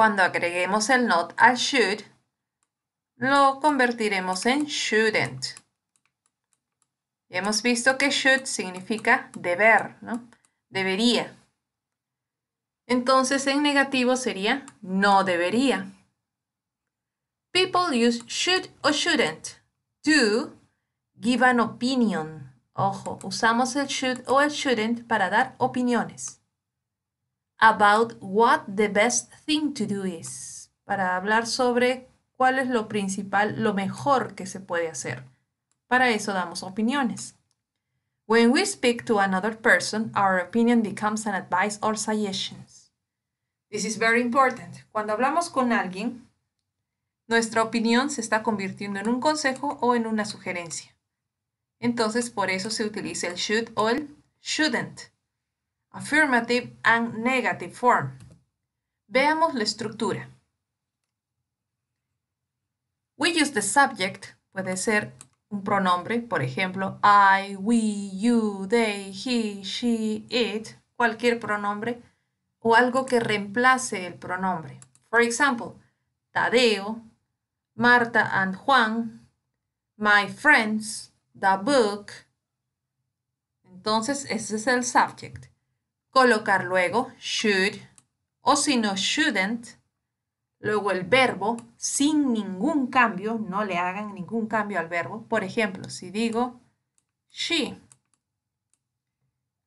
Cuando agreguemos el not a should, lo convertiremos en shouldn't. hemos visto que should significa deber, ¿no? Debería. Entonces en negativo sería no debería. People use should o shouldn't to give an opinion. Ojo, usamos el should o el shouldn't para dar opiniones about what the best thing to do is, para hablar sobre cuál es lo principal, lo mejor que se puede hacer. Para eso damos opiniones. When we speak to another person, our opinion becomes an advice or suggestions. This is very important. Cuando hablamos con alguien, nuestra opinión se está convirtiendo en un consejo o en una sugerencia. Entonces, por eso se utiliza el should o el shouldn't affirmative and negative form. Veamos la estructura. We use the subject, puede ser un pronombre, por ejemplo, I, we, you, they, he, she, it, cualquier pronombre, o algo que reemplace el pronombre. For example, Tadeo, Marta and Juan, my friends, the book. Entonces, ese es el subject colocar luego should o si no shouldn't, luego el verbo sin ningún cambio, no le hagan ningún cambio al verbo. Por ejemplo, si digo she,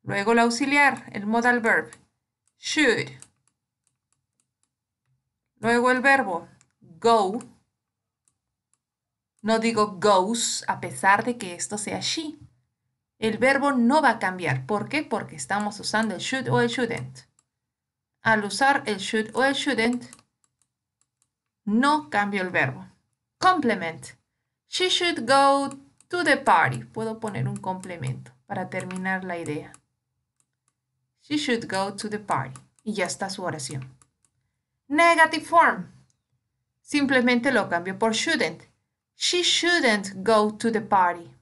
luego el auxiliar, el modal verb, should, luego el verbo go, no digo goes a pesar de que esto sea she. El verbo no va a cambiar. ¿Por qué? Porque estamos usando el should o el shouldn't. Al usar el should o el shouldn't, no cambio el verbo. Complement. She should go to the party. Puedo poner un complemento para terminar la idea. She should go to the party. Y ya está su oración. Negative form. Simplemente lo cambio por shouldn't. She shouldn't go to the party.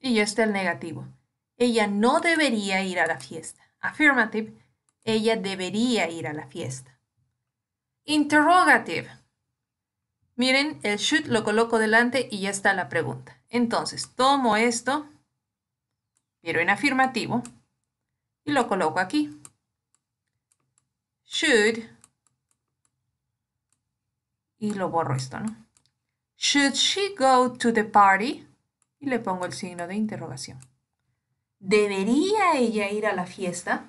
Y está el negativo. Ella no debería ir a la fiesta. Affirmative. Ella debería ir a la fiesta. Interrogative. Miren, el should lo coloco delante y ya está la pregunta. Entonces, tomo esto, pero en afirmativo, y lo coloco aquí. Should. Y lo borro esto, ¿no? Should she go to the party? y le pongo el signo de interrogación. ¿Debería ella ir a la fiesta?